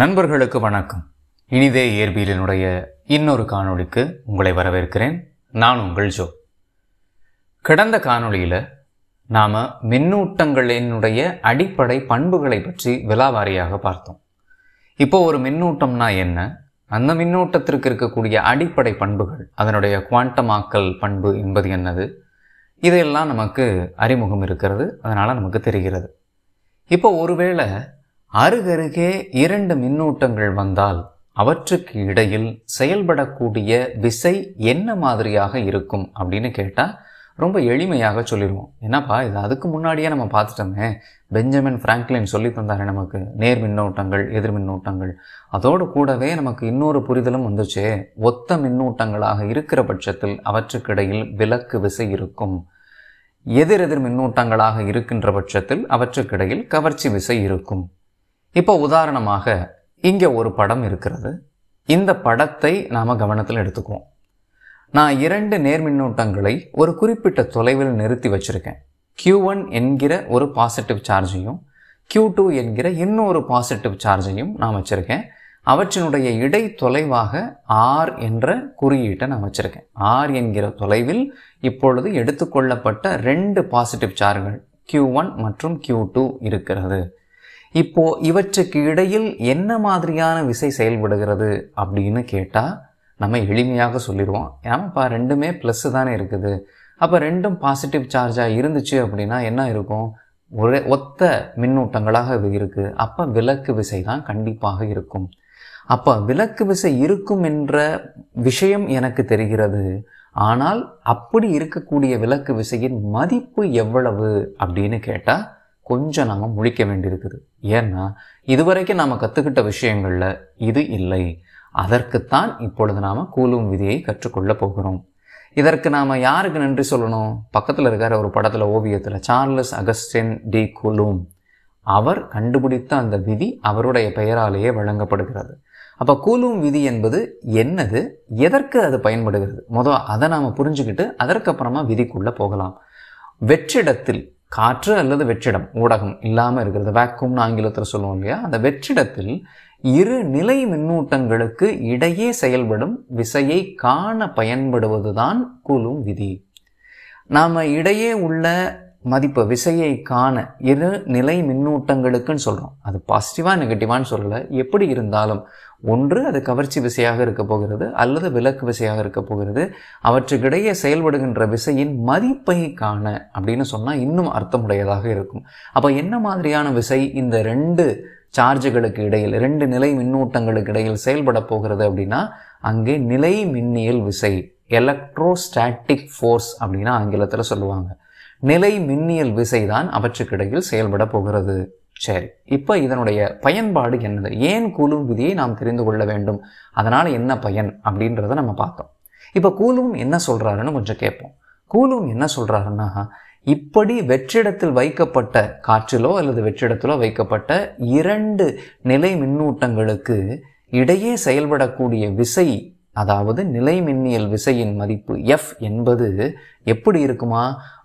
நண்பர்களுக்கு வணக்கம் இனிதே இயற்பியலினுடைய இன்னொரு காணொளிக்கு உங்களை வரவேற்கிறேன் நான் உங்கள் ஜோ கடந்த காணொளியில் நாம் மின்னூட்டங்களினுடைய அடிப்படை பண்புகளை பற்றி விலாவாரியாக பார்த்தோம் இப்போ ஒரு மின்னூட்டம்னா என்ன அந்த மின்னூட்டத்திற்கு இருக்கக்கூடிய அடிப்படை பண்புகள் அதனுடைய குவாண்டமாக்கல் பண்பு என்பது என்னது இதையெல்லாம் நமக்கு அறிமுகம் இருக்கிறது அதனால் நமக்கு தெரிகிறது இப்போ ஒருவேளை அருகருகே இரண்டு மின்னூட்டங்கள் வந்தால் அவற்றுக்கு இடையில் செயல்படக்கூடிய விசை என்ன மாதிரியாக இருக்கும் அப்படின்னு கேட்டால் ரொம்ப எளிமையாக சொல்லிடுவோம் என்னப்பா இது அதுக்கு முன்னாடியே நம்ம பார்த்துட்டோமே பெஞ்சமின் ஃப்ராங்க்லின் சொல்லி தந்தாரு நமக்கு நேர் மின்னூட்டங்கள் எதிர் மின்னூட்டங்கள் அதோடு கூடவே நமக்கு இன்னொரு புரிதலும் வந்துச்சு ஒத்த மின்னூட்டங்களாக இருக்கிற பட்சத்தில் அவற்றுக்கிடையில் விலக்கு விசை இருக்கும் எதிரெதிர் மின்னூட்டங்களாக இருக்கின்ற பட்சத்தில் அவற்றுக்கிடையில் கவர்ச்சி விசை இருக்கும் இப்போ உதாரணமாக இங்கே ஒரு படம் இருக்கிறது இந்த படத்தை நாம் கவனத்தில் எடுத்துக்குவோம் நான் இரண்டு நேர்மின்னூட்டங்களை ஒரு குறிப்பிட்ட தொலைவில் நிறுத்தி வச்சுருக்கேன் கியூ ஒன் என்கிற ஒரு பாசிட்டிவ் சார்ஜையும் கியூ டூ என்கிற இன்னொரு பாசிட்டிவ் சார்ஜையும் நான் வச்சுருக்கேன் அவற்றினுடைய இடை தொலைவாக ஆர் என்ற குறியீட்டை நான் வச்சுருக்கேன் ஆர் என்கிற தொலைவில் இப்பொழுது எடுத்துக்கொள்ளப்பட்ட ரெண்டு பாசிட்டிவ் சார்ஜ்கள் கியூ ஒன் மற்றும் கியூ டூ இருக்கிறது இப்போ இவற்றுக்கு இடையில் என்ன மாதிரியான விசை செயல்படுகிறது அப்படின்னு கேட்டால் நம்ம எளிமையாக சொல்லிடுவோம் ஏன்னா இப்போ ரெண்டுமே ப்ளஸ்ஸு தானே இருக்குது அப்போ ரெண்டும் பாசிட்டிவ் சார்ஜாக இருந்துச்சு அப்படின்னா என்ன இருக்கும் ஒரே ஒத்த மின்னூட்டங்களாக இது இருக்குது அப்போ விலக்கு விசை தான் கண்டிப்பாக இருக்கும் அப்போ விலக்கு விசை இருக்கும் என்ற விஷயம் எனக்கு தெரிகிறது ஆனால் அப்படி இருக்கக்கூடிய விலக்கு விசையின் மதிப்பு எவ்வளவு அப்படின்னு கேட்டால் கொஞ்சம் நாம் முழிக்க வேண்டியிருக்குது ஏன்னா இதுவரைக்கும் நாம் கற்றுக்கிட்ட விஷயங்களில் இது இல்லை அதற்குத்தான் இப்பொழுது நாம் கூலும் விதியை கற்றுக்கொள்ளப் போகிறோம் இதற்கு நாம் யாருக்கு நன்றி சொல்லணும் பக்கத்தில் இருக்கிற ஒரு படத்தில் ஓவியத்தில் சார்லஸ் அகஸ்டின் டி குலூம் அவர் கண்டுபிடித்த அந்த விதி அவருடைய பெயராலேயே வழங்கப்படுகிறது அப்போ கூலும் விதி என்பது என்னது எதற்கு அது பயன்படுகிறது மொதல் அதை நாம் புரிஞ்சுக்கிட்டு அதற்கப்புறமா விதிக்குள்ளே போகலாம் வெற்றிடத்தில் காற்று அல்லது வெற்றிடம் ஊடகம் இல்லாமல் இருக்கிறது வேக்கூம்னு ஆங்கிலத்தில் சொல்லுவோம் இல்லையா அந்த வெற்றிடத்தில் இரு நிலை மின்னூட்டங்களுக்கு இடையே செயல்படும் விசையை காண பயன்படுவதுதான் கூலும் விதி நாம் இடையே உள்ள மதிப்பு விசையை காண இரு நிலை மின்னூட்டங்களுக்குன்னு சொல்கிறோம் அது பாசிட்டிவாக நெகட்டிவான்னு சொல்லலை எப்படி இருந்தாலும் ஒன்று அது கவர்ச்சி விசையாக இருக்க போகிறது அல்லது விலக்கு விசையாக இருக்க போகிறது அவற்றுக்கிடையே செயல்படுகின்ற விசையின் மதிப்பை காண அப்படின்னு சொன்னால் இன்னும் அர்த்தமுடையதாக இருக்கும் அப்போ என்ன மாதிரியான விசை இந்த ரெண்டு சார்ஜுகளுக்கு இடையில் ரெண்டு நிலை மின்னூட்டங்களுக்கு இடையில் செயல்பட போகிறது அப்படின்னா அங்கே நிலை மின்னியல் விசை எலக்ட்ரோஸ்டாட்டிக் ஃபோர்ஸ் அப்படின்னு ஆங்கிலத்தில் சொல்லுவாங்க நிலை மின்னியல் விசை தான் அவற்றுக்கிடையில் செயல்பட போகிறது சரி இப்போ இதனுடைய பயன்பாடு என்னது ஏன் கூலும் விதியை நாம் தெரிந்து கொள்ள வேண்டும் அதனால் என்ன பயன் அப்படின்றத நம்ம பார்த்தோம் இப்போ கூலும் என்ன சொல்கிறாருன்னு கொஞ்சம் கேட்போம் கூலும் என்ன சொல்கிறாருன்னா இப்படி வெற்றிடத்தில் வைக்கப்பட்ட காற்றிலோ அல்லது வெற்றிடத்திலோ வைக்கப்பட்ட இரண்டு நிலை மின்னூட்டங்களுக்கு இடையே செயல்படக்கூடிய விசை அதாவது நிலைமின்னியல் விசையின் மதிப்பு எஃப் என்பது எப்படி இருக்குமா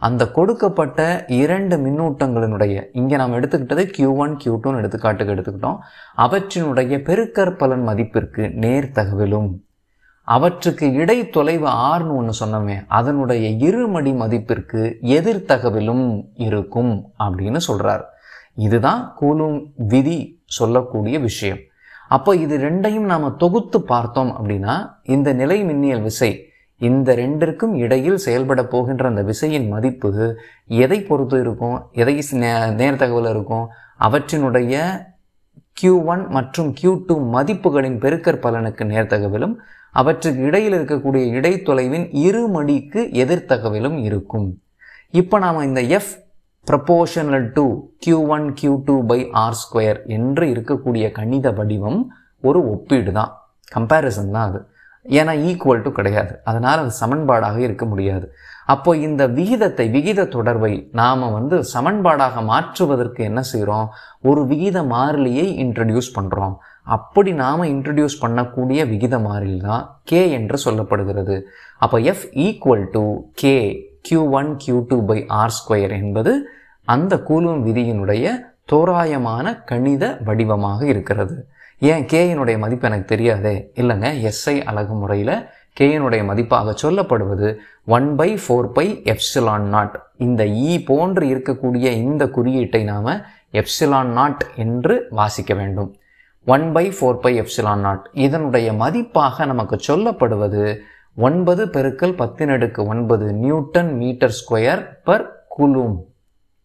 அந்த கொடுக்கப்பட்ட இரண்டு மின்னூட்டங்களினுடைய இங்கே நாம் எடுத்துக்கிட்டது கியூ ஒன் கியூ டூன்னு எடுத்துக்காட்டுக்கு எடுத்துக்கிட்டோம் அவற்றினுடைய பெருக்கற்பலன் மதிப்பிற்கு நேர்த்தகவிலும் அவற்றுக்கு இடை தொலைவு ஆறுன்னு ஒன்று சொன்னோமே அதனுடைய இருமடி மதிப்பிற்கு எதிர்த்தகவிலும் இருக்கும் அப்படின்னு சொல்கிறார் இதுதான் கூலும் விதி சொல்லக்கூடிய விஷயம் அப்போ இது ரெண்டையும் நாம் தொகுத்து பார்த்தோம் அப்படின்னா இந்த நிலை மின்னியல் விசை இந்த ரெண்டிற்கும் இடையில் செயல்பட போகின்ற அந்த விசையின் மதிப்பு எதை பொறுத்து இருக்கும் எதை நே தகவல் இருக்கும் அவற்றினுடைய கியூ ஒன் மற்றும் கியூ டூ மதிப்புகளின் பெருக்கற் பலனுக்கு நேர்த்தகவிலும் அவற்றுக்கு இடையில் இருக்கக்கூடிய இடைத்தொலைவின் இரு மடிக்கு எதிர்த்தகவிலும் இருக்கும் இப்போ நாம் இந்த F proportional to q one q two by r square என்று இருக்கக்கூடிய கணித வடிவம் ஒரு ஒப்பீடு தான் கம்பேரிசன் தான் அது ஏன்னா ஈக்குவல் டு கிடையாது அதனால் அது சமன்பாடாக இருக்க முடியாது அப்போ இந்த விகிதத்தை விகித தொடர்பை நாம் வந்து சமன்பாடாக மாற்றுவதற்கு என்ன செய்கிறோம் ஒரு விகித மாறிலியை இன்ட்ரடியூஸ் பண்ணுறோம் அப்படி நாம் இன்ட்ரடியூஸ் பண்ணக்கூடிய விகித மாறிலி தான் கே என்று சொல்லப்படுகிறது அப்போ F equal to k q one q two by r square என்பது அந்த கூலும் விதியினுடைய தோராயமான கணித வடிவமாக இருக்கிறது ஏன் கேயினுடைய மதிப்பு எனக்கு தெரியாதே இல்லைங்க எஸ்ஐ அழகு முறையில் கேயினுடைய மதிப்பாக சொல்லப்படுவது one by four pi epsilon naught இந்த இ e போன்று இருக்கக்கூடிய இந்த குறியீட்டை நாம் எப்சிலான் நாட் என்று வாசிக்க வேண்டும் one by four pi epsilon naught இதனுடைய மதிப்பாக நமக்கு சொல்லப்படுவது ஒன்பது பெருக்கல் பத்தின் அடுக்கு ஒன்பது newton metre square per coulomb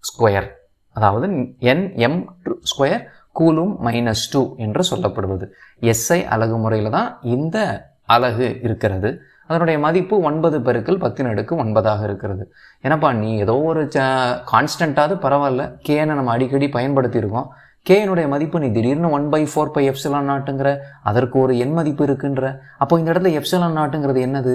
square அதாவது N m square coulomb minus two என்று சொல்லப்படுவது எஸ்ஐ அலகு முறையில் தான் இந்த அலகு இருக்கிறது அதனுடைய மதிப்பு ஒன்பது பெருக்கள் பத்தின் அடுக்கு ஒன்பதாக இருக்கிறது ஏன்னாப்பா நீ ஏதோ ஒரு ச கான்ஸ்டண்ட்டாவது பரவாயில்ல கேனை நம்ம அடிக்கடி பயன்படுத்தியிருக்கோம் கேனுடைய மதிப்பு நீ திடீர்னு one by four pi epsilon நாட்டுங்கிற அதற்கு ஒரு எண் மதிப்பு இருக்குன்ற அப்போ இந்த இடத்துல எப்சிலான் நாட்டுங்கிறது என்னது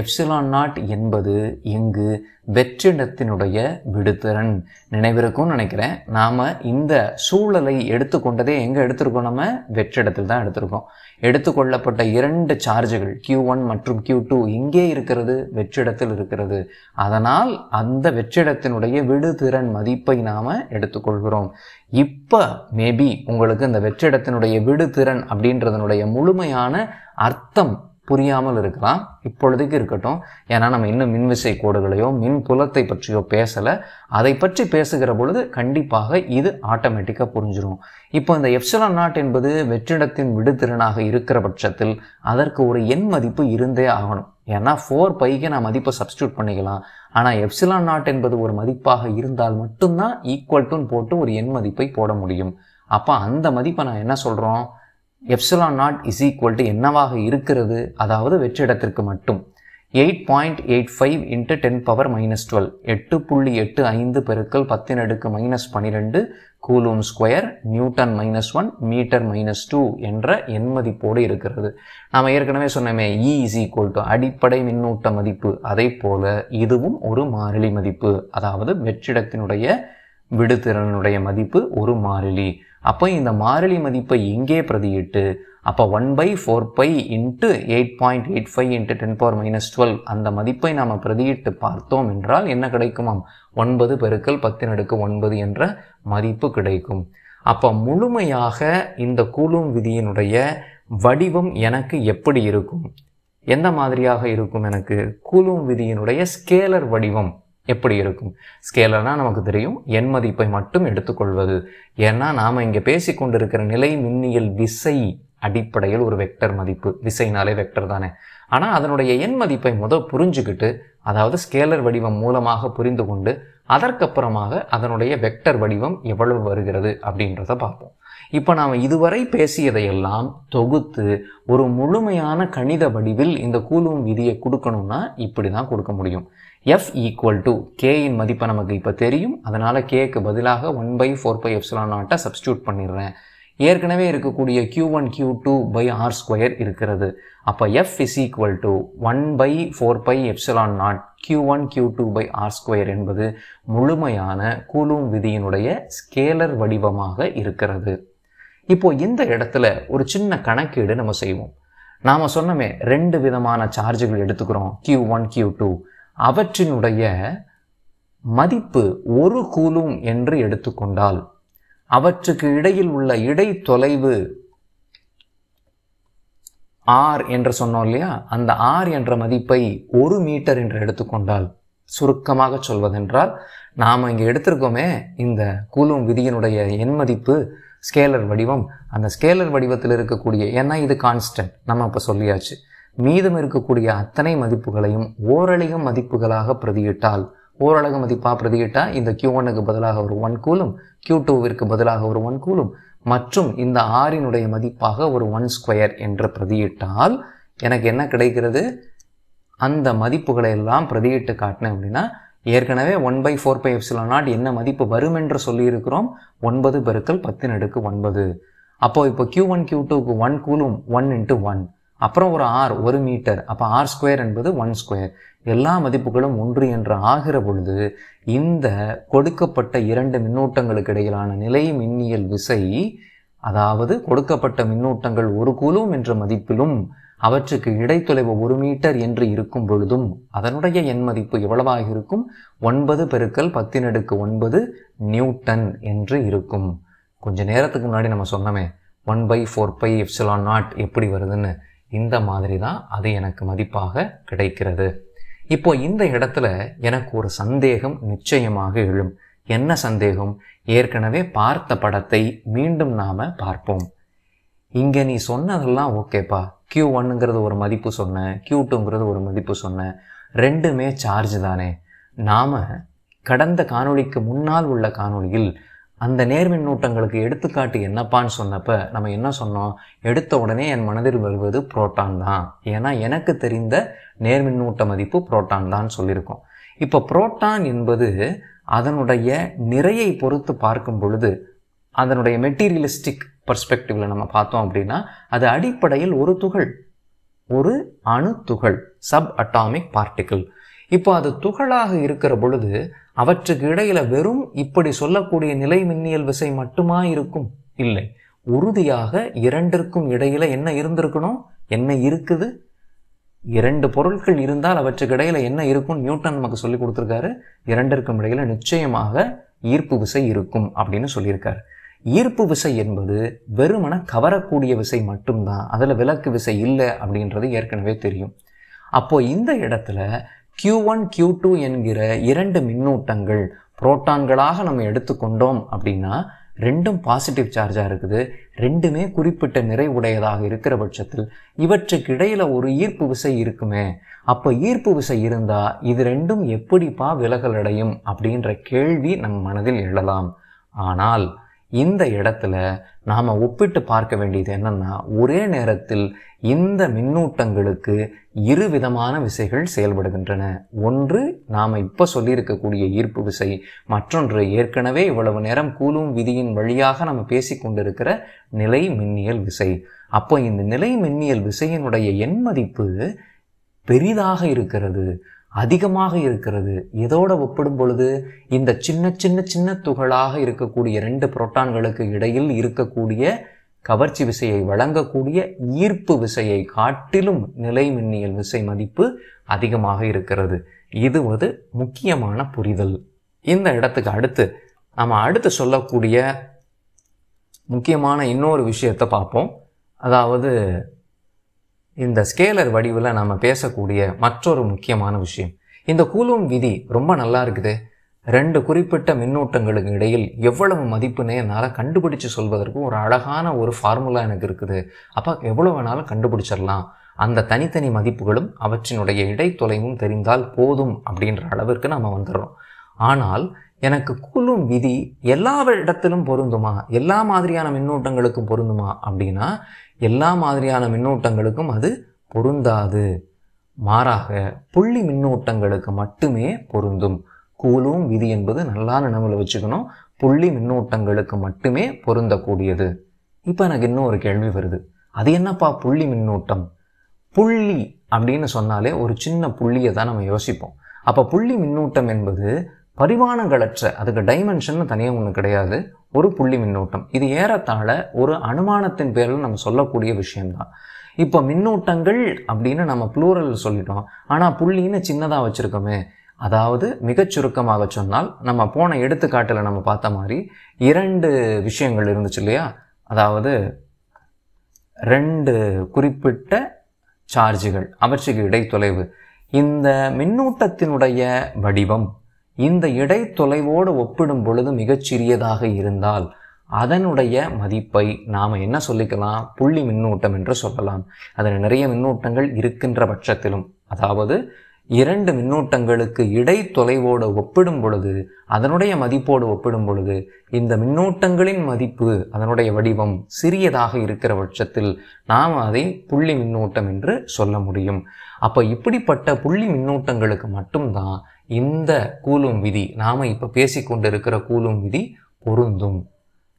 எப்சிலான் நாட் என்பது இங்கு வெற்றிடத்தினுடைய விடுத்திறன் நினைவிருக்கும்னு நினைக்கிறேன் நாம் இந்த சூழலை எடுத்துக்கொண்டதே எங்கே எடுத்திருக்கோம் நம்ம வெற்றிடத்தில் தான் எடுத்திருக்கோம் எடுத்துக்கொள்ளப்பட்ட இரண்டு சார்ஜுகள் கியூ ஒன் மற்றும் கியூ டூ இங்கே இருக்கிறது வெற்றிடத்தில் இருக்கிறது அதனால் அந்த வெற்றிடத்தினுடைய விடுதிறன் மதிப்பை நாம் எடுத்துக்கொள்கிறோம் இப்போ மேபி உங்களுக்கு இந்த வெற்றிடத்தினுடைய விடுதிறன் அப்படின்றதனுடைய முழுமையான அர்த்தம் புரியாமல் இருக்கலாம் இப்பொழுதுக்கு இருக்கட்டும் ஏன்னா நம்ம இன்னும் மின்விசை கோடுகளையோ மின் புலத்தை பற்றியோ பேசலை அதை பற்றி பேசுகிற பொழுது கண்டிப்பாக இது ஆட்டோமேட்டிக்காக புரிஞ்சிடும் இப்போ இந்த எப்சலான் நாட் என்பது வெற்றிடத்தின் விடுதிறனாக இருக்கிற பட்சத்தில் அதற்கு ஒரு எண் மதிப்பு இருந்தே ஆகணும் ஏன்னா ஃபோர் பைக்கு நான் மதிப்பை சப்ஸ்டியூட் பண்ணிக்கலாம் ஆனால் எப்சிலான் நாட் என்பது ஒரு மதிப்பாக இருந்தால் மட்டும்தான் ஈக்குவல் டுன்னு போட்டு ஒரு எண் மதிப்பை போட முடியும் அப்போ அந்த மதிப்பை நான் என்ன சொல்கிறோம் epsilon naught is equal to என்னவாக இருக்கிறது அதாவது வெற்றிடத்திற்கு மட்டும் eight point eight five into ten power minus twelve எட்டு புள்ளி எட்டு ஐந்து பெருக்கள் பத்தின் அடுக்கு மைனஸ் பன்னிரெண்டு coulomb square newton minus one metre minus two என்ற எண் மதிப்போடு இருக்கிறது நாம் ஏற்கனவே சொன்னோமே e e is equal to அடிப்படை மின்னூட்ட மதிப்பு அதே போல இதுவும் ஒரு மாறிலி மதிப்பு அதாவது வெற்றிடத்தினுடைய விடுதிறனுடைய மதிப்பு ஒரு மாறிலி அப்போ இந்த மாறிலி மதிப்பை இங்கே பிரதியிட்டு அப்போ one by four pi into eight point eight five into ten power minus twelve அந்த மதிப்பை நாம் பிரதியிட்டு பார்த்தோம் என்றால் என்ன கிடைக்குமாம் ஒன்பது பெருக்கல் பத்தின் அடுக்கு ஒன்பது என்ற மதிப்பு கிடைக்கும் அப்போ முழுமையாக இந்த கூலும் விதியினுடைய வடிவம் எனக்கு எப்படி இருக்கும் எந்த மாதிரியாக இருக்கும் எனக்கு கூலும் விதியினுடைய ஸ்கேலர் வடிவம் எப்படி இருக்கும் ஸ்கேலர்னால் நமக்கு தெரியும் எண் மதிப்பை மட்டும் எடுத்துக்கொள்வது ஏன்னா நாம் இங்கே பேசி கொண்டிருக்கிற நிலை மின்னியல் விசை அடிப்படையில் ஒரு வெக்டர் மதிப்பு விசைனாலே வெக்டர் தானே ஆனால் அதனுடைய எண் மதிப்பை முதல் புரிஞ்சுக்கிட்டு அதாவது ஸ்கேலர் வடிவம் மூலமாக புரிந்து கொண்டு அதற்கப்புறமாக அதனுடைய வெக்டர் வடிவம் எவ்வளவு வருகிறது அப்படின்றத பார்ப்போம் இப்போ நாம் இதுவரை பேசியதையெல்லாம் தொகுத்து ஒரு முழுமையான கணித வடிவில் இந்த கூலும் விதியை கொடுக்கணும்னா இப்படி தான் கொடுக்க முடியும் எஃப் ஈக்குவல் டு கேயின் மதிப்பை நமக்கு இப்போ தெரியும் அதனால் கேக்கு பதிலாக one by four pi epsilon நாட்டை சப்ஸ்டியூட் பண்ணிடுறேன் ஏற்கனவே இருக்கக்கூடிய q one q two by r square இருக்கிறது அப்போ F is equal to one by four pi epsilon naught q one q two by r square என்பது முழுமையான கூலும் விதியினுடைய ஸ்கேலர் வடிவமாக இருக்கிறது இப்போ இந்த இடத்துல ஒரு சின்ன கணக்கீடு நம்ம செய்வோம் நாம் சொன்னமே ரெண்டு விதமான சார்ஜுகள் எடுத்துக்கிறோம் கியூ ஒன் கியூ டூ அவற்றினுடைய மதிப்பு ஒரு கூலும் என்று எடுத்துக்கொண்டால் அவற்றுக்கு இடையில் உள்ள இடை தொலைவு ஆர் என்று சொன்னோம் இல்லையா அந்த ஆர் என்ற மதிப்பை ஒரு மீட்டர் என்று எடுத்துக்கொண்டால் சுருக்கமாக சொல்வதென்றால் நாம் இங்கே எடுத்திருக்கோமே இந்த கூலும் விதியினுடைய எண் மதிப்பு ஸ்கேலர் வடிவம் அந்த ஸ்கேலர் வடிவத்தில் இருக்கக்கூடிய ஏன்னா இது கான்ஸ்டன்ட் நம்ம அப்போ சொல்லியாச்சு மீதம் இருக்கக்கூடிய அத்தனை மதிப்புகளையும் ஓரளிக மதிப்புகளாக பிரதியிட்டால் ஓரளவு மதிப்பாக பிரதியிட்டால் இந்த கியூ ஒன்னுக்கு பதிலாக ஒரு ஒன் கூலும் கியூ டூவிற்கு பதிலாக ஒரு ஒன் கூலும் மற்றும் இந்த ஆறினுடைய மதிப்பாக ஒரு ஒன் ஸ்கொயர் என்று பிரதியிட்டால் எனக்கு என்ன கிடைக்கிறது அந்த மதிப்புகளை எல்லாம் பிரதியிட்டு காட்டினேன் அப்படின்னா ஏற்கனவே one by four pi epsilon naught என்ன மதிப்பு வரும் என்று சொல்லியிருக்கிறோம் ஒன்பது பெருக்கள் பத்து நடுக்கு ஒன்பது அப்போது இப்போ கியூ ஒன் கியூ டூக்கு one coulomb one into one அப்புறம் ஒரு ஆர் ஒரு மீட்டர் அப்போ ஆர் ஸ்கொயர் என்பது ஒன் ஸ்கொயர் எல்லா மதிப்புகளும் ஒன்று என்று ஆகிற பொழுது இந்த கொடுக்கப்பட்ட இரண்டு மின்னூட்டங்களுக்கு இடையிலான நிலை மின்னியல் விசை அதாவது கொடுக்கப்பட்ட மின்னூட்டங்கள் ஒரு குழுவும் என்ற மதிப்பிலும் அவற்றுக்கு இடைத்தொலைவு ஒரு மீட்டர் என்று இருக்கும் பொழுதும் அதனுடைய எண் மதிப்பு எவ்வளவாக இருக்கும் ஒன்பது பெருக்கல் பத்தினடுக்கு ஒன்பது நியூட்டன் என்று இருக்கும் கொஞ்ச நேரத்துக்கு முன்னாடி நம்ம சொன்னோமே one by four pi epsilon naught எப்படி வருதுன்னு இந்த மாதிரி தான் அது எனக்கு மதிப்பாக கிடைக்கிறது இப்போ இந்த இடத்துல எனக்கு ஒரு சந்தேகம் நிச்சயமாக எழும் என்ன சந்தேகம் ஏற்கனவே பார்த்த படத்தை மீண்டும் நாம் பார்ப்போம் இங்கே நீ சொன்னதெல்லாம் ஓகேப்பா கியூ ஒன்னுங்கிறது ஒரு மதிப்பு சொன்னேன் கியூ டூங்கிறது ஒரு மதிப்பு சொன்ன ரெண்டுமே சார்ஜ் தானே நாம் கடந்த காணொளிக்கு முன்னால் உள்ள காணொளியில் அந்த நேர்மின்னூட்டங்களுக்கு எடுத்துக்காட்டு என்னப்பான்னு சொன்னப்போ நம்ம என்ன சொன்னோம் எடுத்த உடனே என் மனதில் வருவது புரோட்டான் தான் ஏன்னா எனக்கு தெரிந்த நேர்மின்னூட்ட மதிப்பு புரோட்டான் தான் சொல்லியிருக்கோம் இப்போ புரோட்டான் என்பது அதனுடைய நிறையை பொறுத்து பார்க்கும் பொழுது அதனுடைய மெட்டீரியலிஸ்டிக் பர்ஸ்பெக்டிவில் நம்ம பார்த்தோம் அப்படின்னா அது அடிப்படையில் ஒரு துகள் ஒரு அணு துகள் சப் அட்டாமிக் பார்ட்டிக்கிள் இப்போ அது துகளாக இருக்கிற பொழுது அவற்றுக்கு இடையில வெறும் இப்படி சொல்லக்கூடிய நிலை மின்னியல் விசை மட்டுமா இருக்கும் இல்லை உறுதியாக இரண்டிற்கும் இடையில என்ன இருந்திருக்கணும் என்ன இருக்குது இரண்டு பொருட்கள் இருந்தால் அவற்றுக்கு இடையில என்ன இருக்கும் நியூட்டன் நமக்கு சொல்லி கொடுத்துருக்காரு இரண்டிற்கும் இடையில நிச்சயமாக ஈர்ப்பு விசை இருக்கும் அப்படின்னு சொல்லியிருக்காரு ஈர்ப்பு விசை என்பது வெறுமன கவரக்கூடிய விசை மட்டும்தான் அதில் விலக்கு விசை இல்லை அப்படின்றது ஏற்கனவே தெரியும் அப்போ இந்த இடத்துல கியூ ஒன் கியூ டூ என்கிற இரண்டு மின்னூட்டங்கள் புரோட்டான்களாக நம்ம எடுத்துக்கொண்டோம் அப்படின்னா ரெண்டும் பாசிட்டிவ் சார்ஜாக இருக்குது ரெண்டுமே குறிப்பிட்ட நிறை உடையதாக இருக்கிற பட்சத்தில் இவற்றுக்கு இடையில் ஒரு ஈர்ப்பு விசை இருக்குமே அப்போ ஈர்ப்பு விசை இருந்தால் இது ரெண்டும் எப்படிப்பா விலகல் அடையும் அப்படின்ற கேள்வி நம் மனதில் எழலாம் ஆனால் இந்த இடத்துல நாம் ஒப்பிட்டு பார்க்க வேண்டியது என்னென்னா ஒரே நேரத்தில் இந்த மின்னூட்டங்களுக்கு இரு விதமான விசைகள் செயல்படுகின்றன ஒன்று நாம் இப்போ சொல்லியிருக்கக்கூடிய ஈர்ப்பு விசை மற்றொன்று ஏற்கனவே இவ்வளவு நேரம் கூலும் விதியின் வழியாக நம்ம பேசிக்கொண்டிருக்கிற நிலை மின்னியல் விசை அப்போ இந்த நிலை மின்னியல் விசையினுடைய எண் மதிப்பு பெரிதாக இருக்கிறது அதிகமாக இருக்கிறது எதோடு ஒப்பிடும் பொழுது இந்த சின்ன சின்ன சின்ன துகளாக இருக்கக்கூடிய ரெண்டு புரோட்டான்களுக்கு இடையில் இருக்கக்கூடிய கவர்ச்சி விசையை வழங்கக்கூடிய ஈர்ப்பு விசையை காட்டிலும் நிலை மின்னியல் விசை மதிப்பு அதிகமாக இருக்கிறது இது ஒரு முக்கியமான புரிதல் இந்த இடத்துக்கு அடுத்து நம்ம அடுத்து சொல்லக்கூடிய முக்கியமான இன்னொரு விஷயத்தை பார்ப்போம் அதாவது இந்த ஸ்கேலர் வடிவில் நாம் பேசக்கூடிய மற்றொரு முக்கியமான விஷயம் இந்த கூலும் விதி ரொம்ப நல்லா இருக்குது ரெண்டு குறிப்பிட்ட மின்னூட்டங்களுக்கு இடையில் எவ்வளவு மதிப்புனே என்னால் கண்டுபிடிச்சு சொல்வதற்கு ஒரு அழகான ஒரு ஃபார்முலா எனக்கு இருக்குது அப்போ எவ்வளோ வேணாலும் கண்டுபிடிச்சிடலாம் அந்த தனித்தனி மதிப்புகளும் அவற்றினுடைய இடைத்தொலைவும் தெரிந்தால் போதும் அப்படின்ற அளவிற்கு நம்ம வந்துடுறோம் ஆனால் எனக்கு கூலும் விதி எல்லா இடத்திலும் பொருந்துமா எல்லா மாதிரியான மின்னூட்டங்களுக்கும் பொருந்துமா அப்படின்னா எல்லா மாதிரியான மின்னூட்டங்களுக்கும் அது பொருந்தாது மாறாக புள்ளி மின்னூட்டங்களுக்கு மட்டுமே பொருந்தும் கூலும் விதி என்பது நல்லா நினைவில் வச்சுக்கணும் புள்ளி மின்னூட்டங்களுக்கு மட்டுமே பொருந்தக்கூடியது இப்போ எனக்கு இன்னும் ஒரு கேள்வி வருது அது என்னப்பா புள்ளி மின்னூட்டம் புள்ளி அப்படின்னு சொன்னாலே ஒரு சின்ன புள்ளியை தான் நம்ம யோசிப்போம் அப்போ புள்ளி மின்னூட்டம் என்பது பரிமாணங்களற்ற அதுக்கு டைமென்ஷன் தனியாக ஒன்று கிடையாது ஒரு புள்ளி மின்னூட்டம் இது ஏறத்தாழ ஒரு அனுமானத்தின் பேரில் நம்ம சொல்லக்கூடிய விஷயம்தான் இப்போ மின்னூட்டங்கள் அப்படின்னு நம்ம ப்ளூரல் சொல்லிட்டோம் ஆனால் புள்ளின்னு சின்னதாக வச்சுருக்கோமே அதாவது மிகச் சுருக்கமாக சொன்னால் நம்ம போன எடுத்துக்காட்டில் நம்ம பார்த்த மாதிரி இரண்டு விஷயங்கள் இருந்துச்சு இல்லையா அதாவது ரெண்டு குறிப்பிட்ட சார்ஜுகள் அவற்றுக்கு இடைத்தொலைவு இந்த மின்னூட்டத்தினுடைய வடிவம் இந்த இடைத்தொலைவோடு ஒப்பிடும் பொழுது மிகச்சிறியதாக இருந்தால் அதனுடைய மதிப்பை நாம் என்ன சொல்லிக்கலாம் புள்ளி மின்னூட்டம் என்று சொல்லலாம் அதில் நிறைய மின்னூட்டங்கள் இருக்கின்ற பட்சத்திலும் அதாவது இரண்டு மின்னூட்டங்களுக்கு இடை தொலைவோடு ஒப்பிடும் பொழுது அதனுடைய மதிப்போடு ஒப்பிடும் பொழுது இந்த மின்னூட்டங்களின் மதிப்பு அதனுடைய வடிவம் சிறியதாக இருக்கிற பட்சத்தில் நாம் அதை புள்ளி மின்னூட்டம் என்று சொல்ல முடியும் அப்போ இப்படிப்பட்ட புள்ளி மின்னூட்டங்களுக்கு மட்டும்தான் இந்த கூலும் விதி நாம் இப்போ பேசி கொண்டிருக்கிற கூலும் விதி பொருந்தும்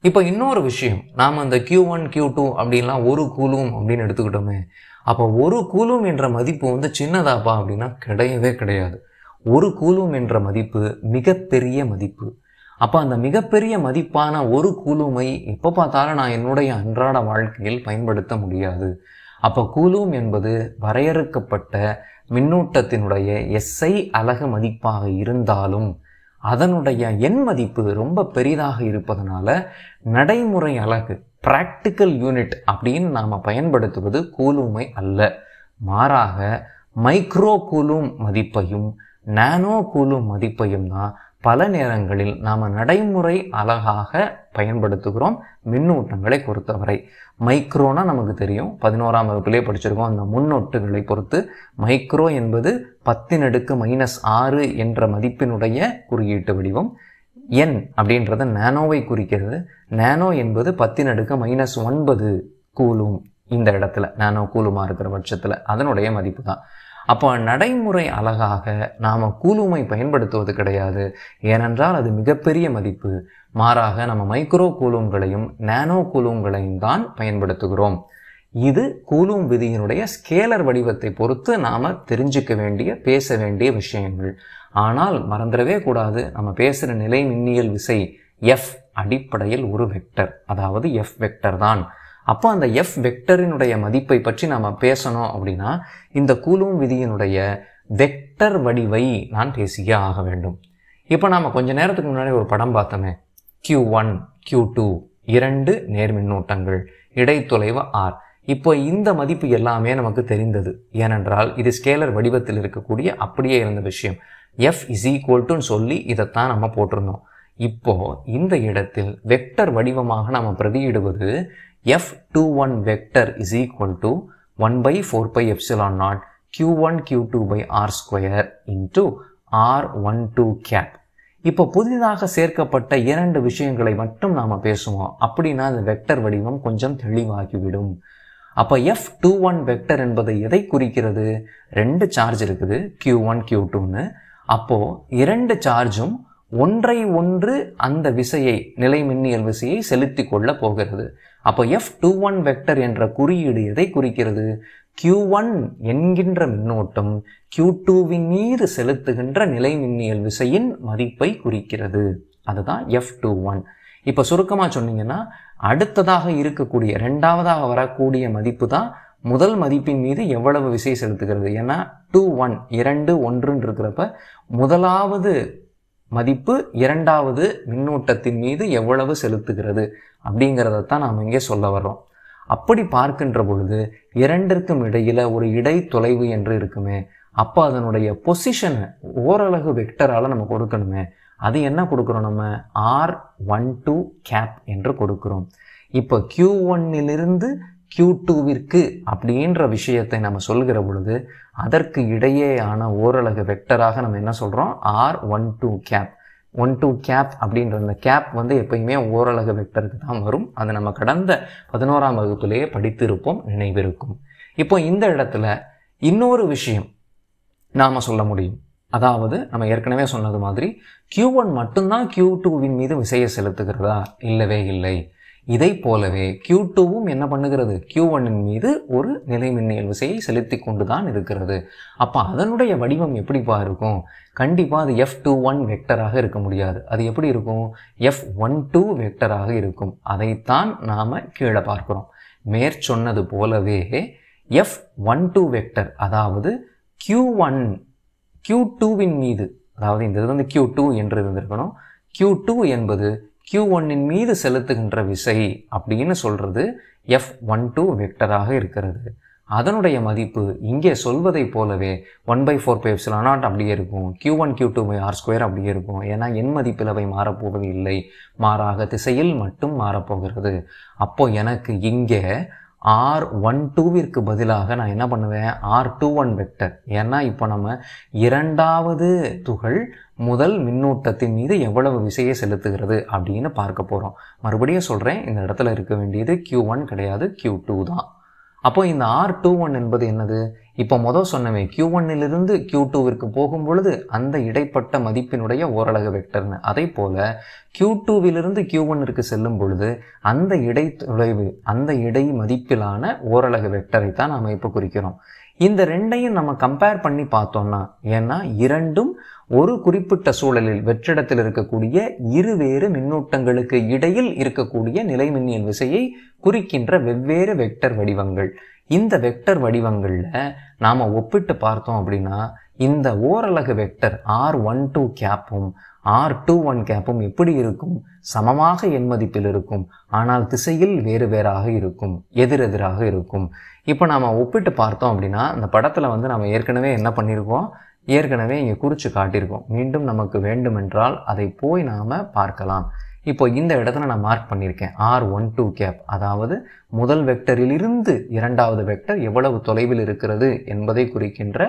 இப்போ இன்னொரு விஷயம் நாம் அந்த கியூ ஒன் கியூ டூ அப்படின்லாம் ஒரு கூலும் அப்படின்னு எடுத்துக்கிட்டோமே அப்போ ஒரு கூலும் என்ற மதிப்பு வந்து சின்னதாப்பா அப்படின்னா கிடையவே கிடையாது ஒரு கூலும் என்ற மதிப்பு மிகப்பெரிய மதிப்பு அப்போ அந்த மிகப்பெரிய மதிப்பான ஒரு கூலுமை எப்போ பார்த்தாலும் நான் என்னுடைய அன்றாட வாழ்க்கையில் பயன்படுத்த முடியாது அப்போ கூலும் என்பது வரையறுக்கப்பட்ட மின்னூட்டத்தினுடைய எஸ்ஐ அலகு மதிப்பாக இருந்தாலும் அதனுடைய எண் மதிப்பு ரொம்ப பெரிதாக இருப்பதனால நடைமுறை அலகு பிராக்டிக்கல் யூனிட் அப்படின்னு நாம் பயன்படுத்துவது கூலுமை அல்ல மாறாக மைக்ரோ கூலும் மதிப்பையும் நானோ கூலும் மதிப்பையும் தான் பல நேரங்களில் நாம் நடைமுறை அழகாக பயன்படுத்துகிறோம் மின்னூட்டங்களை பொறுத்தவரை மைக்ரோனா நமக்கு தெரியும் பதினோராம் வகுப்பிலே படிச்சிருக்கோம் அந்த முன்னொட்டுகளை பொறுத்து மைக்ரோ என்பது பத்தின் அடுக்கு மைனஸ் ஆறு என்ற மதிப்பினுடைய குறியீட்டு வடிவம் என் அப்படின்றது நானோவை குறிக்கிறது நானோ என்பது பத்தின் அடுக்கு மைனஸ் ஒன்பது கூலும் இந்த இடத்துல நானோ கூலுமா இருக்கிற பட்சத்தில் அதனுடைய மதிப்பு தான் அப்போ நடைமுறை அழகாக நாம் கூலுமை பயன்படுத்துவது கிடையாது ஏனென்றால் அது மிகப்பெரிய மதிப்பு மாறாக நம்ம மைக்ரோ கூலூம்களையும் நானோ கூலூம்களையும் தான் பயன்படுத்துகிறோம் இது கூலும் விதியினுடைய ஸ்கேலர் வடிவத்தை பொறுத்து நாம் தெரிஞ்சுக்க வேண்டிய பேச வேண்டிய விஷயங்கள் ஆனால் மறந்துடவே கூடாது நம்ம பேசுகிற நிலை மின்னியல் விசை எஃப் அடிப்படையில் ஒரு வெக்டர் அதாவது எஃப் வெக்டர் தான் அப்போ அந்த எஃப் வெக்டரினுடைய மதிப்பை பற்றி நாம் பேசணும் அப்படின்னா இந்த கூலும் விதியினுடைய வெக்டர் வடிவை நான் பேசியே ஆக வேண்டும் இப்போ நாம் கொஞ்ச நேரத்துக்கு முன்னாடி ஒரு படம் பார்த்தோமே கியூ ஒன் கியூ டூ இரண்டு நேர்மின்னூட்டங்கள் இடைத்தொலைவு ஆர் இப்போ இந்த மதிப்பு எல்லாமே நமக்கு தெரிந்தது ஏனென்றால் இது ஸ்கேலர் வடிவத்தில் இருக்கக்கூடிய அப்படியே இருந்த விஷயம் எஃப் இஸ் ஈக்குவல்டுன்னு சொல்லி இதைத்தான் நம்ம போட்டிருந்தோம் இப்போ இந்த இடத்தில் வெக்டர் வடிவமாக நாம் பிரதியிடுவது F21 vector is equal to 1 by 4 pi epsilon naught Q1 Q2 by R square into R12 cap. இப்போ புதிதாக சேர்க்கப்பட்ட இரண்டு விஷயங்களை மட்டும் நாம் பேசுவோம் அப்படின்னா அந்த வெக்டர் வடிவம் கொஞ்சம் தெளிவாகிவிடும் அப்போ எஃப் டூ ஒன் வெக்டர் என்பது எதை குறிக்கிறது ரெண்டு சார்ஜ் இருக்குது கியூ ஒன் கியூ டூன்னு அப்போது இரண்டு சார்ஜும் ஒன்றை ஒன்று அந்த விசையை நிலை மின்னியல் விசையை செலுத்தி கொள்ள போகிறது அப்போ எஃப் டூ ஒன் வெக்டர் என்ற குறியீடு எதை குறிக்கிறது கியூ ஒன் என்கின்ற மின்னோட்டம் கியூ டூவின் மீது செலுத்துகின்ற நிலை மின்னியல் விசையின் மதிப்பை குறிக்கிறது அதுதான் எஃப் டூ ஒன் இப்போ சுருக்கமாக சொன்னீங்கன்னா அடுத்ததாக இருக்கக்கூடிய ரெண்டாவதாக வரக்கூடிய மதிப்பு தான் முதல் மதிப்பின் மீது எவ்வளவு விசை செலுத்துகிறது ஏன்னா டூ ஒன் இரண்டு ஒன்றுன்னு இருக்கிறப்ப முதலாவது மதிப்பு இரண்டாவது மின்னூட்டத்தின் மீது எவ்வளவு செலுத்துகிறது அப்படிங்கிறத தான் நாம் இங்கே சொல்ல வர்றோம் அப்படி பார்க்கின்ற பொழுது இரண்டிற்கும் இடையில் ஒரு இடை தொலைவு என்று இருக்குமே அப்போ அதனுடைய பொசிஷனை ஓரளவு வெக்டரால் நம்ம கொடுக்கணுமே அது என்ன கொடுக்குறோம் நம்ம ஆர் ஒன் டூ கேப் என்று கொடுக்குறோம் இப்போ கியூ ஒன்னிலிருந்து கியூ டூவிற்கு அப்படின்ற விஷயத்தை நம்ம சொல்கிற பொழுது அதற்கு இடையேயான ஓரலகு வெக்டராக நம்ம என்ன சொல்கிறோம் r one two cap one two cap அப்படின்ற அந்த கேப் வந்து எப்பயுமே ஓரலகு வெக்டருக்கு தான் வரும் அது நம்ம கடந்த பதினோராம் வகுப்புலேயே படித்திருப்போம் நினைவிருக்கும் இப்போ இந்த இடத்துல இன்னொரு விஷயம் நாம் சொல்ல முடியும் அதாவது நம்ம ஏற்கனவே சொன்னது மாதிரி கியூ ஒன் மட்டும்தான் கியூ டூவின் மீது விசையை செலுத்துகிறதா இல்லவே இல்லை இதை போலவே கியூ டூவும் என்ன பண்ணுகிறது கியூ ஒன்னின் மீது ஒரு நிலைமின்னியல் விசையை செலுத்தி கொண்டு தான் இருக்கிறது அப்போ அதனுடைய வடிவம் எப்படிப்பா இருக்கும் கண்டிப்பாக அது எஃப் டூ ஒன் வெக்டராக இருக்க முடியாது அது எப்படி இருக்கும் எஃப் ஒன் டூ வெக்டராக இருக்கும் அதைத்தான் நாம் கீழே பார்க்குறோம் மேற்சொன்னது போலவே எஃப் ஒன் டூ வெக்டர் அதாவது கியூ ஒன் கியூ டூவின் மீது அதாவது இந்த இது வந்து கியூ டூ என்று இருந்திருக்கணும் கியூ டூ என்பது கியூ ஒன்னின் மீது செலுத்துகின்ற விசை அப்படின்னு சொல்கிறது எஃப் ஒன் டூ வெக்டராக இருக்கிறது அதனுடைய மதிப்பு இங்கே சொல்வதை போலவே one by four pi epsilon naught அப்படியே இருக்கும் q one q two by r square அப்படியே இருக்கும் ஏன்னா என் மதிப்பில் அவை மாறப்போவது இல்லை மாறாக திசையில் மட்டும் மாறப்போகிறது அப்போது எனக்கு இங்கே ஆர் ஒன் டூவிற்கு பதிலாக நான் என்ன பண்ணுவேன் ஆர் டூ ஒன் வெக்டர் ஏன்னா இப்போ நம்ம இரண்டாவது துகள் முதல் மின்னூட்டத்தின் மீது எவ்வளவு விசையை செலுத்துகிறது அப்படின்னு பார்க்க போகிறோம் மறுபடியும் சொல்கிறேன் இந்த இடத்துல இருக்க வேண்டியது கியூ ஒன் கிடையாது கியூ டூ தான் அப்போ இந்த ஆர் டூ ஒன் என்பது என்னது இப்போ மொதல் சொன்னமே கியூ ஒன்னிலிருந்து கியூ டூவிற்கு போகும் பொழுது அந்த இடைப்பட்ட மதிப்பினுடைய ஓரலகு வெக்டர்னு அதே போல் கியூ டூவிலிருந்து கியூ ஒன்னிற்கு செல்லும் பொழுது அந்த இடை தொலைவு அந்த இடை மதிப்பிலான ஓரலக வெக்டரை தான் நாம் இப்போ குறிக்கிறோம் இந்த ரெண்டையும் நம்ம கம்பேர் பண்ணி பார்த்தோம்னா ஏன்னா இரண்டும் ஒரு குறிப்பிட்ட சூழலில் வெற்றிடத்தில் இருக்கக்கூடிய இருவேறு மின்னூட்டங்களுக்கு இடையில் இருக்கக்கூடிய நிலைமின்னியல் விசையை குறிக்கின்ற வெவ்வேறு வெக்டர் வடிவங்கள் இந்த வெக்டர் வடிவங்களில் நாம் ஒப்பிட்டு பார்த்தோம் அப்படின்னா இந்த ஓரலகு வெக்டர் ஆர் ஒன் டூ கேப்பும் ஆர் டூ ஒன் கேப்பும் எப்படி இருக்கும் சமமாக என் மதிப்பில் இருக்கும் ஆனால் திசையில் வேறு வேறாக இருக்கும் எதிரெதிராக இருக்கும் இப்போ நாம் ஒப்பிட்டு பார்த்தோம் அப்படின்னா இந்த படத்தில் வந்து நம்ம ஏற்கனவே என்ன பண்ணியிருக்கோம் ஏற்கனவே இங்கே குறித்து காட்டியிருக்கோம் மீண்டும் நமக்கு வேண்டுமென்றால் அதை போய் நாம் பார்க்கலாம் இப்போ இந்த இடத்துல நான் மார்க் பண்ணியிருக்கேன் ஆர் ஒன் டூ கேப் அதாவது முதல் வெக்டரிலிருந்து இரண்டாவது வெக்டர் எவ்வளவு தொலைவில் இருக்கிறது என்பதை குறிக்கின்ற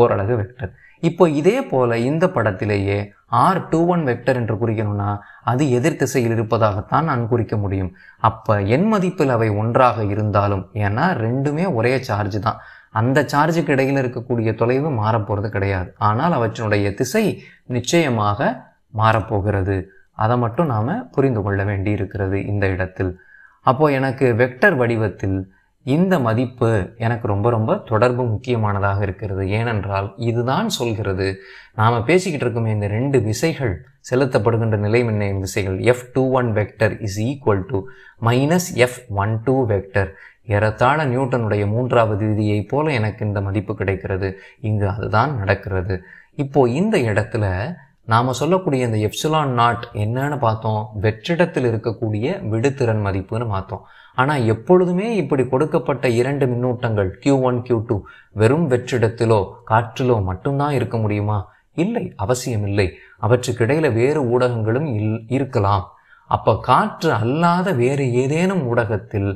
ஓரளவு வெக்டர் இப்போ இதே போல இந்த படத்திலேயே ஆர் டூ ஒன் வெக்டர் என்று குறிக்கணும்னா அது எதிர் திசையில் இருப்பதாகத்தான் நான் குறிக்க முடியும் அப்போ என் மதிப்பில் அவை ஒன்றாக இருந்தாலும் ஏன்னா ரெண்டுமே ஒரே சார்ஜ் தான் அந்த சார்ஜுக்கு இடையில் இருக்கக்கூடிய தொலைவு மாறப்போகிறது கிடையாது ஆனால் அவற்றினுடைய திசை நிச்சயமாக மாறப்போகிறது அதை மட்டும் நாம் புரிந்து கொள்ள வேண்டி இருக்கிறது இந்த இடத்தில் அப்போது எனக்கு வெக்டர் வடிவத்தில் இந்த மதிப்பு எனக்கு ரொம்ப ரொம்ப தொடர்பு முக்கியமானதாக இருக்கிறது ஏனென்றால் இதுதான் சொல்கிறது நாம் பேசிக்கிட்டு இருக்குமே இந்த ரெண்டு விசைகள் செலுத்தப்படுகின்ற நிலை மின்னையின் விசைகள் F two one vector is equal to minus F one two vector ஏறத்தாழ நியூட்டனுடைய மூன்றாவது விதியைப் போல எனக்கு இந்த மதிப்பு கிடைக்கிறது இங்கு அதுதான் நடக்கிறது இப்போ இந்த இடத்துல நாம் சொல்லக்கூடிய இந்த எப்சிலான் நாட் என்னன்னு பார்த்தோம் வெற்றிடத்தில் இருக்கக்கூடிய விடுதிறன் மதிப்புன்னு பார்த்தோம் ஆனால் எப்பொழுதுமே இப்படி கொடுக்கப்பட்ட இரண்டு மின்னூட்டங்கள் கியூ ஒன் கியூ டூ வெறும் வெற்றிடத்திலோ காற்றிலோ மட்டும்தான் இருக்க முடியுமா இல்லை அவசியம் இல்லை அவற்றுக்கிடையில் வேறு ஊடகங்களும் இல் இருக்கலாம் அப்போ காற்று அல்லாத வேறு ஏதேனும் ஊடகத்தில்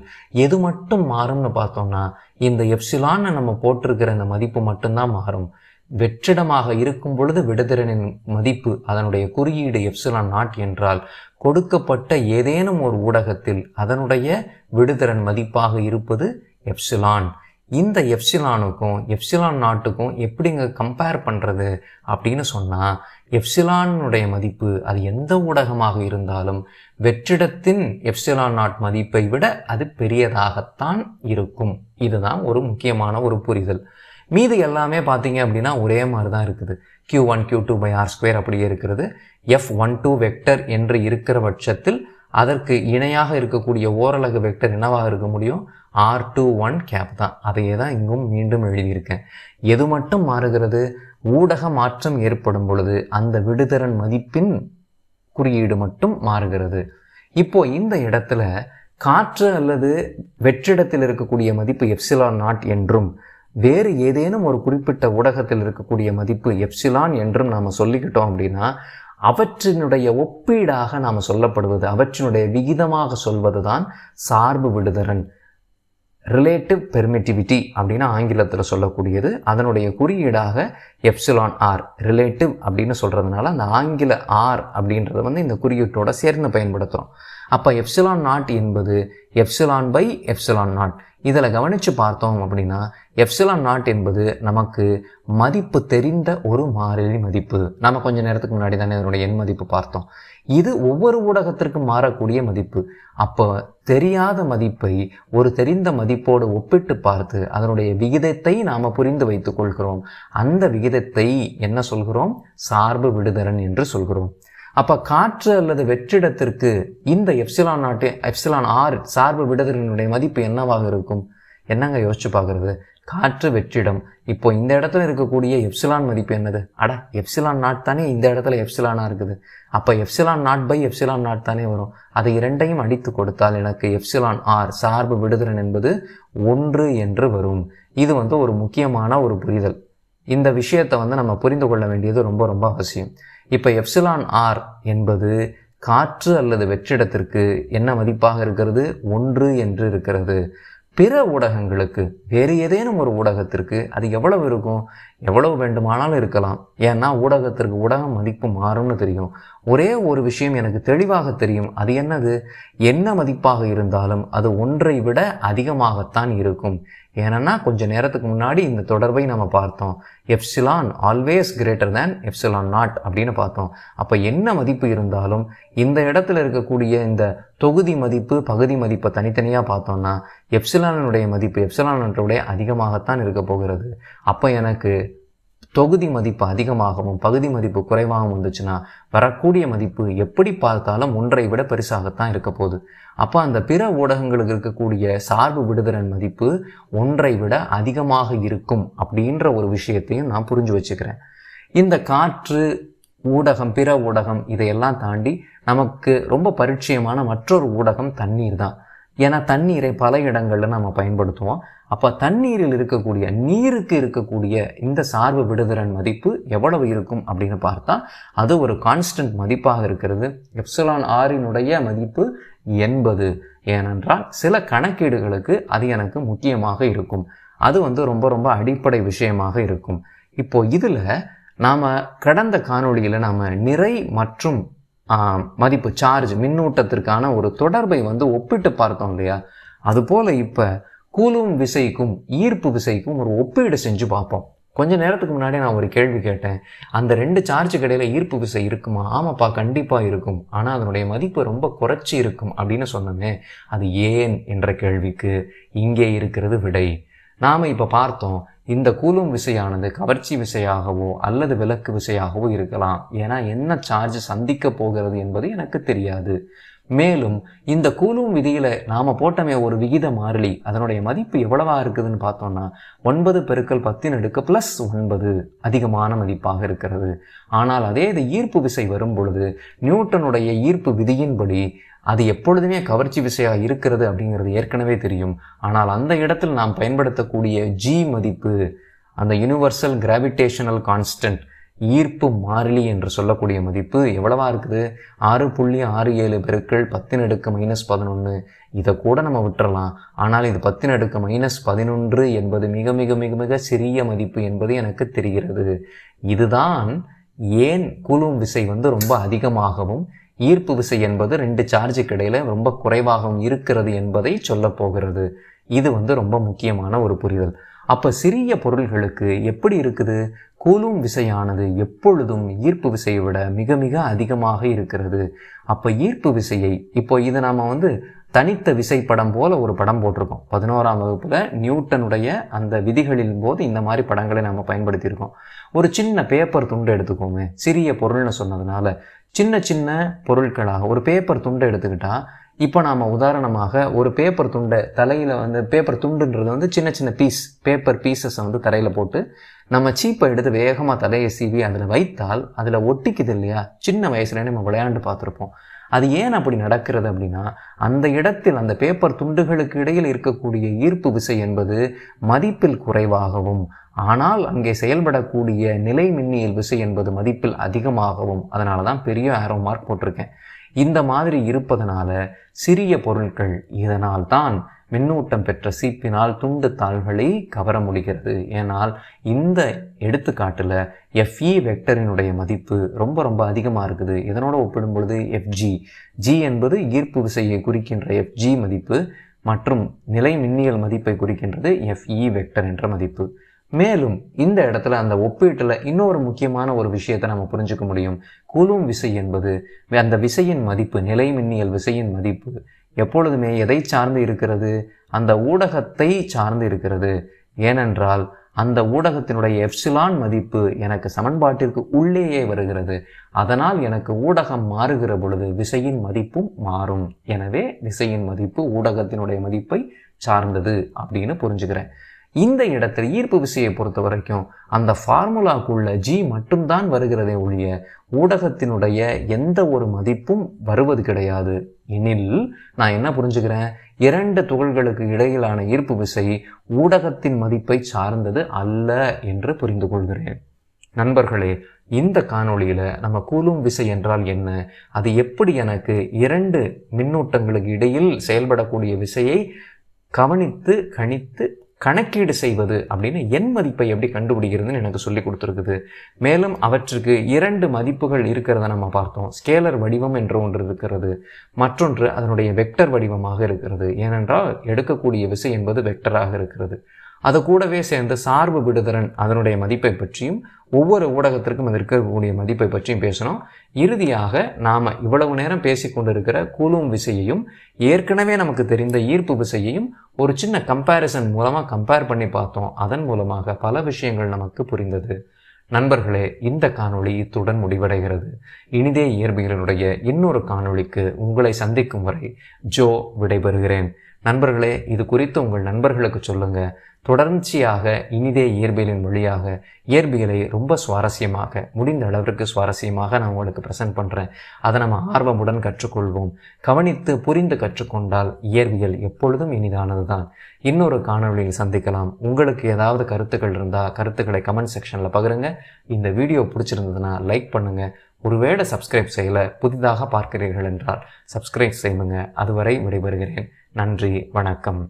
எது மட்டும் மாறும்னு பார்த்தோம்னா இந்த எப்சிலான்னு நம்ம போட்டிருக்கிற இந்த மதிப்பு மட்டும்தான் மாறும் வெற்றிடமாக இருக்கும் பொழுது விடுதிறனின் மதிப்பு அதனுடைய குறியீடு எப்சிலான் நாட் என்றால் கொடுக்கப்பட்ட ஏதேனும் ஒரு ஊடகத்தில் அதனுடைய விடுதிறன் மதிப்பாக இருப்பது எப்சிலான் இந்த எப்சிலானுக்கும் எப்சிலான் நாட்டுக்கும் எப்படிங்க கம்பேர் பண்ணுறது அப்படின்னு சொன்னால் எப்சிலானுடைய மதிப்பு அது எந்த ஊடகமாக இருந்தாலும் வெற்றிடத்தின் எப்சிலான் நாட் மதிப்பை விட அது பெரியதாகத்தான் இருக்கும் இதுதான் ஒரு முக்கியமான ஒரு புரிதல் மீது எல்லாமே பார்த்தீங்க அப்படின்னா ஒரே மாதிரி தான் இருக்குது q one q two by r square அப்படியே இருக்கிறது எஃப் ஒன் டூ வெக்டர் என்று இருக்கிற பட்சத்தில் அதற்கு இணையாக இருக்கக்கூடிய ஓரலகு வெக்டர் என்னவாக இருக்க முடியும் ஆர் டூ ஒன் கேப் தான் அதையே தான் இங்கும் மீண்டும் எழுதியிருக்கேன் எது மட்டும் மாறுகிறது ஊடக மாற்றம் ஏற்படும் பொழுது அந்த விடுதிறன் மதிப்பின் குறியீடு மட்டும் மாறுகிறது இப்போ இந்த இடத்துல காற்று அல்லது வெற்றிடத்தில் இருக்கக்கூடிய மதிப்பு எப்சிலான் நாட் என்றும் வேறு ஏதேனும் ஒரு குறிப்பிட்ட ஊடகத்தில் இருக்கக்கூடிய மதிப்பு எப்சிலான் என்றும் நாம் சொல்லிக்கிட்டோம் அப்படின்னா அவற்றினுடைய ஒப்பீடாக நாம் சொல்லப்படுவது அவற்றினுடைய விகிதமாக சொல்வதுதான் சார்பு விடுதரன் ரிலேட்டிவ் பெர்மிட்டிவிட்டி அப்படின்னு ஆங்கிலத்தில் சொல்லக்கூடியது அதனுடைய குறியீடாக எப்சிலான் ஆர் ரிலேட்டிவ் அப்படின்னு சொல்கிறதுனால அந்த ஆங்கில ஆர் அப்படின்றத வந்து இந்த குறியீட்டோட சேர்ந்து பயன்படுத்துகிறோம் அப்போ எப்சிலான் நாட் என்பது எப்சிலான் பை எப்சிலான் நாட் இதில் கவனித்து பார்த்தோம் அப்படின்னா எப்சிலான் நாட் என்பது நமக்கு மதிப்பு தெரிந்த ஒரு மாறிலி மதிப்பு நம்ம கொஞ்சம் நேரத்துக்கு முன்னாடி தானே இதனுடைய எண் மதிப்பு பார்த்தோம் இது ஒவ்வொரு ஊடகத்திற்கும் மாறக்கூடிய மதிப்பு அப்போ தெரியாத மதிப்பை ஒரு தெரிந்த மதிப்போடு ஒப்பிட்டு பார்த்து அதனுடைய விகிதத்தை நாம் புரிந்து வைத்துக் கொள்கிறோம் அந்த விகிதத்தை என்ன சொல்கிறோம் சார்பு விடுதரன் என்று சொல்கிறோம் அப்போ காற்று அல்லது வெற்றிடத்திற்கு இந்த எப்சிலான் நாட்டு எப்சிலான் ஆர் சார்பு விடுதலினுடைய மதிப்பு என்னவாக இருக்கும் என்னங்க யோசிச்சு பார்க்குறது காற்று வெற்றிடம் இப்போ இந்த இடத்துல இருக்கக்கூடிய எப்சிலான் மதிப்பு என்னது அட எப்சிலான் நாட் தானே இந்த இடத்துல எப்சிலானாக இருக்குது அப்போ epsilon naught by epsilon naught தானே வரும் அதை இரண்டையும் அடித்து கொடுத்தால் எனக்கு எப்சிலான் ஆர் சார்பு விடுதிறன் என்பது ஒன்று என்று வரும் இது வந்து ஒரு முக்கியமான ஒரு புரிதல் இந்த விஷயத்தை வந்து நம்ம புரிந்து கொள்ள வேண்டியது ரொம்ப ரொம்ப அவசியம் இப்போ எப்சிலான் ஆர் என்பது காற்று அல்லது வெற்றிடத்திற்கு என்ன மதிப்பாக இருக்கிறது ஒன்று என்று இருக்கிறது பிற ஊடகங்களுக்கு வேறு ஏதேனும் ஒரு ஊடகத்திற்கு அது எவ்வளவு இருக்கும் எவ்வளவு வேண்டுமானாலும் இருக்கலாம் ஏன்னா ஊடகத்திற்கு ஊடகம் மதிப்பு மாறும்னு தெரியும் ஒரே ஒரு விஷயம் எனக்கு தெளிவாக தெரியும் அது என்னது என்ன மதிப்பாக இருந்தாலும் அது ஒன்றை விட அதிகமாகத்தான் இருக்கும் ஏன்னா கொஞ்சம் நேரத்துக்கு முன்னாடி இந்த தொடர்பை நம்ம பார்த்தோம் epsilon always greater than epsilon naught அப்படின்னு பார்த்தோம் அப்போ என்ன மதிப்பு இருந்தாலும் இந்த இடத்துல இருக்கக்கூடிய இந்த தொகுதி மதிப்பு பகுதி மதிப்பை தனித்தனியாக பார்த்தோம்னா எப்சிலானுடைய மதிப்பு எப்சிலான் அதிகமாகத்தான் இருக்க போகிறது அப்போ எனக்கு தொகுதி மதிப்பு அதிகமாகவும் பகுதி மதிப்பு குறைவாகவும் வந்துச்சுன்னா வரக்கூடிய மதிப்பு எப்படி பார்த்தாலும் ஒன்றை விட பெருசாகத்தான் இருக்க போகுது அப்போ அந்த பிற ஊடகங்களுக்கு இருக்கக்கூடிய சார்பு விடுதலன் மதிப்பு ஒன்றை விட அதிகமாக இருக்கும் அப்படின்ற ஒரு விஷயத்தையும் நான் புரிஞ்சு வச்சுக்கிறேன் இந்த காற்று ஊடகம் பிற ஊடகம் இதையெல்லாம் தாண்டி நமக்கு ரொம்ப பரிச்சயமான மற்றொரு ஊடகம் தண்ணீர் தான் ஏன்னா தண்ணீரை பல இடங்களில் நம்ம பயன்படுத்துவோம் அப்போ தண்ணீரில் இருக்கக்கூடிய நீருக்கு இருக்கக்கூடிய இந்த சார்பு விடுதிறன் மதிப்பு எவ்வளவு இருக்கும் அப்படின்னு பார்த்தா அது ஒரு கான்ஸ்டன்ட் மதிப்பாக இருக்கிறது எப்சலான் ஆறினுடைய மதிப்பு எண்பது ஏனென்றால் சில கணக்கீடுகளுக்கு அது எனக்கு முக்கியமாக இருக்கும் அது வந்து ரொம்ப ரொம்ப அடிப்படை விஷயமாக இருக்கும் இப்போ இதில் நாம் கடந்த காணொளியில் நாம் நிறை மற்றும் மதிப்பு சார்ஜ் மின்னூட்டத்திற்கான ஒரு தொடர்பை வந்து ஒப்பிட்டு பார்த்தோம் இல்லையா அதுபோல் இப்போ கூலும் விசைக்கும் ஈர்ப்பு விசைக்கும் ஒரு ஒப்பீடு செஞ்சு பார்ப்போம் கொஞ்ச நேரத்துக்கு முன்னாடி நான் ஒரு கேள்வி கேட்டேன் அந்த ரெண்டு சார்ஜுக்கு இடையில ஈர்ப்பு விசை இருக்குமா ஆமாப்பா கண்டிப்பாக இருக்கும் ஆனால் அதனுடைய மதிப்பு ரொம்ப குறைச்சி இருக்கும் அப்படின்னு சொன்னோமே அது ஏன் என்ற கேள்விக்கு இங்கே இருக்கிறது விடை நாம் இப்போ பார்த்தோம் இந்த கூலும் விசையானது கவர்ச்சி விசையாகவோ அல்லது விலக்கு விசையாகவோ இருக்கலாம் ஏன்னா என்ன சார்ஜ் சந்திக்க போகிறது என்பது எனக்கு தெரியாது மேலும் இந்த கூலும் விதியில நாம போட்டமே ஒரு விகித மாறிலி அதனுடைய மதிப்பு எவ்வளவா இருக்குதுன்னு பார்த்தோம்னா ஒன்பது பெருக்கள் பத்தின் அடுக்கு பிளஸ் ஒன்பது அதிகமான மதிப்பாக இருக்கிறது ஆனால் அதே இது ஈர்ப்பு விசை வரும் பொழுது நியூட்டனுடைய ஈர்ப்பு விதியின்படி அது எப்பொழுதுமே கவர்ச்சி விசையாக இருக்கிறது அப்படிங்கிறது ஏற்கனவே தெரியும் ஆனால் அந்த இடத்தில் நாம் பயன்படுத்தக்கூடிய ஜி மதிப்பு அந்த யூனிவர்சல் கிராவிடேஷனல் கான்ஸ்டன்ட் ஈர்ப்பு மாறிலி என்று சொல்லக்கூடிய மதிப்பு எவ்வளவா இருக்குது ஆறு புள்ளி ஆறு ஏழு பெருக்கள் பத்தின் அடுக்கு மைனஸ் பதினொன்று இதை கூட நம்ம விட்டுறலாம் ஆனால் இது பத்தின் அடுக்கு மைனஸ் பதினொன்று என்பது மிக மிக மிக மிக சிறிய மதிப்பு என்பது எனக்கு தெரிகிறது இதுதான் ஏன் குழும் விசை வந்து ரொம்ப அதிகமாகவும் ஈர்ப்பு விசை என்பது ரெண்டு சார்ஜுக்கு இடையில ரொம்ப குறைவாகவும் இருக்கிறது என்பதை சொல்ல போகிறது இது வந்து ரொம்ப முக்கியமான ஒரு புரிதல் அப்போ சிறிய பொருள்களுக்கு எப்படி இருக்குது கூலும் விசையானது எப்பொழுதும் ஈர்ப்பு விசையை விட மிக மிக அதிகமாக இருக்கிறது அப்போ ஈர்ப்பு விசையை இப்போ இது நாம் வந்து தனித்த விசை படம் போல ஒரு படம் போட்டிருக்கோம் பதினோராம் வகுப்பில் நியூட்டனுடைய அந்த விதிகளின் போது இந்த மாதிரி படங்களை நம்ம பயன்படுத்தியிருக்கோம் ஒரு சின்ன பேப்பர் துண்டு எடுத்துக்கோமே சிறிய பொருள்னு சொன்னதுனால சின்ன சின்ன பொருட்களாக ஒரு பேப்பர் துண்டை எடுத்துக்கிட்டால் இப்போ நாம் உதாரணமாக ஒரு பேப்பர் துண்டை தலையில் வந்து பேப்பர் துண்டுன்றது வந்து சின்ன சின்ன பீஸ் பேப்பர் பீசஸை வந்து தரையில் போட்டு நம்ம சீப்பை எடுத்து வேகமாக தலையை சீவி அதில் வைத்தால் அதில் ஒட்டிக்குது இல்லையா சின்ன வயசுலேயே நம்ம விளையாண்டு பார்த்துருப்போம் அது ஏன் அப்படி நடக்கிறது அப்படின்னா அந்த இடத்தில் அந்த பேப்பர் துண்டுகளுக்கு இடையில் இருக்கக்கூடிய ஈர்ப்பு விசை என்பது மதிப்பில் குறைவாகவும் ஆனால் அங்கே செயல்படக்கூடிய நிலை மின்னியல் விசை என்பது மதிப்பில் அதிகமாகவும் அதனால தான் பெரிய ஆரோ மார்க் போட்டிருக்கேன் இந்த மாதிரி இருப்பதனால சிறிய பொருட்கள் இதனால் தான் மின்னூட்டம் பெற்ற சீப்பினால் துண்டு தாள்களை கவர முடிகிறது ஏனால் இந்த எடுத்துக்காட்டில் எஃப்இ வெக்டரினுடைய மதிப்பு ரொம்ப ரொம்ப அதிகமாக இருக்குது இதனோடு ஒப்பிடும் பொழுது எஃப்ஜி ஜி என்பது ஈர்ப்பு விசையை குறிக்கின்ற எஃப்ஜி மதிப்பு மற்றும் நிலை மின்னியல் மதிப்பை குறிக்கின்றது எஃப்இ வெக்டர் என்ற மதிப்பு மேலும் இந்த இடத்துல அந்த ஒப்பீட்டில் இன்னொரு முக்கியமான ஒரு விஷயத்தை நம்ம புரிஞ்சுக்க முடியும் கூலும் விசை என்பது அந்த விசையின் மதிப்பு நிலை மின்னியல் விசையின் மதிப்பு எப்பொழுதுமே எதை சார்ந்து இருக்கிறது அந்த ஊடகத்தை சார்ந்து இருக்கிறது ஏனென்றால் அந்த ஊடகத்தினுடைய எப்சிலான் மதிப்பு எனக்கு சமன்பாட்டிற்கு உள்ளேயே வருகிறது அதனால் எனக்கு ஊடகம் மாறுகிற பொழுது விசையின் மதிப்பும் மாறும் எனவே விசையின் மதிப்பு ஊடகத்தினுடைய மதிப்பை சார்ந்தது அப்படின்னு புரிஞ்சுக்கிறேன் இந்த இடத்தில் ஈர்ப்பு விசையை பொறுத்த வரைக்கும் அந்த ஃபார்முலாக்குள்ள ஜி மட்டும்தான் வருகிறதே ஒழிய ஊடகத்தினுடைய எந்த ஒரு மதிப்பும் வருவது கிடையாது எனில் நான் என்ன புரிஞ்சுக்கிறேன் இரண்டு துகள்களுக்கு இடையிலான ஈர்ப்பு விசை ஊடகத்தின் மதிப்பை சார்ந்தது அல்ல என்று புரிந்து கொள்கிறேன் நண்பர்களே இந்த காணொளியில் நம்ம கூலும் விசை என்றால் என்ன அது எப்படி எனக்கு இரண்டு மின்னூட்டங்களுக்கு இடையில் செயல்படக்கூடிய விசையை கவனித்து கணித்து கணக்கீடு செய்வது அப்படின்னு எண் மதிப்பை எப்படி கண்டுபிடிக்கிறதுன்னு எனக்கு சொல்லி கொடுத்துருக்குது மேலும் அவற்றுக்கு இரண்டு மதிப்புகள் இருக்கிறத நம்ம பார்த்தோம் ஸ்கேலர் வடிவம் என்ற ஒன்று இருக்கிறது மற்றொன்று அதனுடைய வெக்டர் வடிவமாக இருக்கிறது ஏனென்றால் எடுக்கக்கூடிய விசை என்பது வெக்டராக இருக்கிறது அது கூடவே சேர்ந்து சார்பு விடுதலன் அதனுடைய மதிப்பை பற்றியும் ஒவ்வொரு ஊடகத்திற்கும் அது இருக்கக்கூடிய மதிப்பை பற்றியும் பேசணும் இறுதியாக நாம் இவ்வளவு நேரம் பேசி கொண்டிருக்கிற கூலும் விசையையும் ஏற்கனவே நமக்கு தெரிந்த ஈர்ப்பு விசையையும் ஒரு சின்ன கம்பேரிசன் மூலமாக கம்பேர் பண்ணி பார்த்தோம் அதன் மூலமாக பல விஷயங்கள் நமக்கு புரிந்தது நண்பர்களே இந்த காணொளி இத்துடன் முடிவடைகிறது இனிதே இயற்பியலுடைய இன்னொரு காணொளிக்கு உங்களை சந்திக்கும் வரை ஜோ விடைபெறுகிறேன் நண்பர்களே இது குறித்து உங்கள் நண்பர்களுக்கு சொல்லுங்கள் தொடர்ச்சியாக இனிதே இயற்பியலின் மொழியாக இயற்பியலை ரொம்ப சுவாரஸ்யமாக முடிந்த அளவிற்கு சுவாரஸ்யமாக நான் உங்களுக்கு ப்ரெசென்ட் பண்ணுறேன் அதை நம்ம ஆர்வமுடன் கற்றுக்கொள்வோம் கவனித்து புரிந்து கற்றுக்கொண்டால் இயற்பியல் எப்பொழுதும் இனிதானது தான் இன்னொரு காணொலியில் சந்திக்கலாம் உங்களுக்கு ஏதாவது கருத்துக்கள் இருந்தால் கருத்துக்களை கமெண்ட் செக்ஷனில் பகிருங்க இந்த வீடியோ பிடிச்சிருந்ததுன்னா லைக் பண்ணுங்கள் ஒருவேளை சப்ஸ்கிரைப் செய்யலை புதிதாக பார்க்கிறீர்கள் என்றால் சப்ஸ்கிரைப் செய்யுங்க அதுவரை விடைபெறுகிறேன் நன்றி வணக்கம்